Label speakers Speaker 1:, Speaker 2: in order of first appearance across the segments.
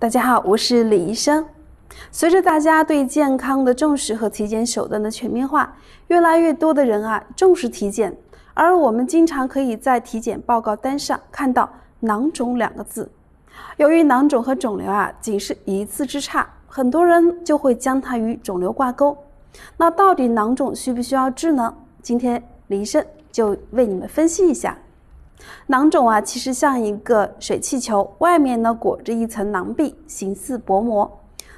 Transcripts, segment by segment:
Speaker 1: 大家好，我是李医生。随着大家对健康的重视和体检手段的全面化，越来越多的人啊重视体检。而我们经常可以在体检报告单上看到“囊肿”两个字。由于囊肿和肿瘤啊仅是一字之差，很多人就会将它与肿瘤挂钩。那到底囊肿需不需要治呢？今天李医生就为你们分析一下。囊肿啊，其实像一个水气球，外面呢裹着一层囊壁，形似薄膜。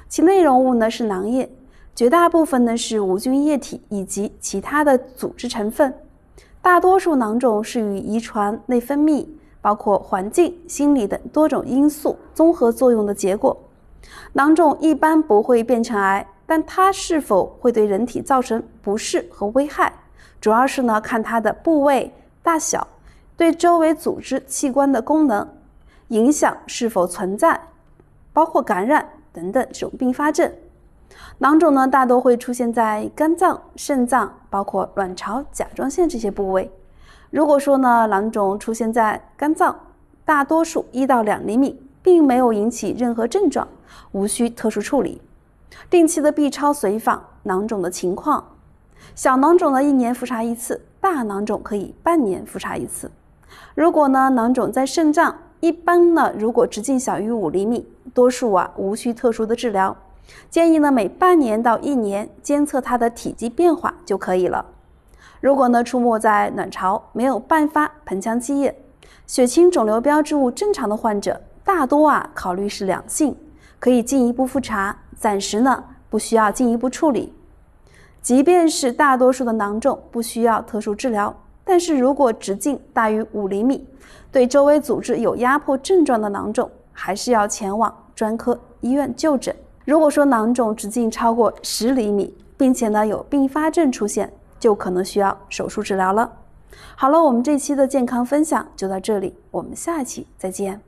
Speaker 1: 其内容物呢是囊液，绝大部分呢是无菌液体以及其他的组织成分。大多数囊肿是与遗传、内分泌，包括环境、心理等多种因素综合作用的结果。囊肿一般不会变成癌，但它是否会对人体造成不适和危害，主要是呢看它的部位、大小。对周围组织器官的功能影响是否存在，包括感染等等这种并发症。囊肿呢，大多会出现在肝脏、肾脏，包括卵巢、甲状腺这些部位。如果说呢，囊肿出现在肝脏，大多数一到两厘米，并没有引起任何症状，无需特殊处理，定期的 B 超随访囊肿的情况。小囊肿呢，一年复查一次，大囊肿可以半年复查一次。如果呢囊肿在肾脏，一般呢如果直径小于五厘米，多数啊无需特殊的治疗，建议呢每半年到一年监测它的体积变化就可以了。如果呢出没在卵巢，没有伴发盆腔积液，血清肿瘤标志物正常的患者，大多啊考虑是良性，可以进一步复查，暂时呢不需要进一步处理。即便是大多数的囊肿不需要特殊治疗。但是如果直径大于五厘米，对周围组织有压迫症状的囊肿，还是要前往专科医院就诊。如果说囊肿直径超过十厘米，并且呢有并发症出现，就可能需要手术治疗了。好了，我们这期的健康分享就到这里，我们下期再见。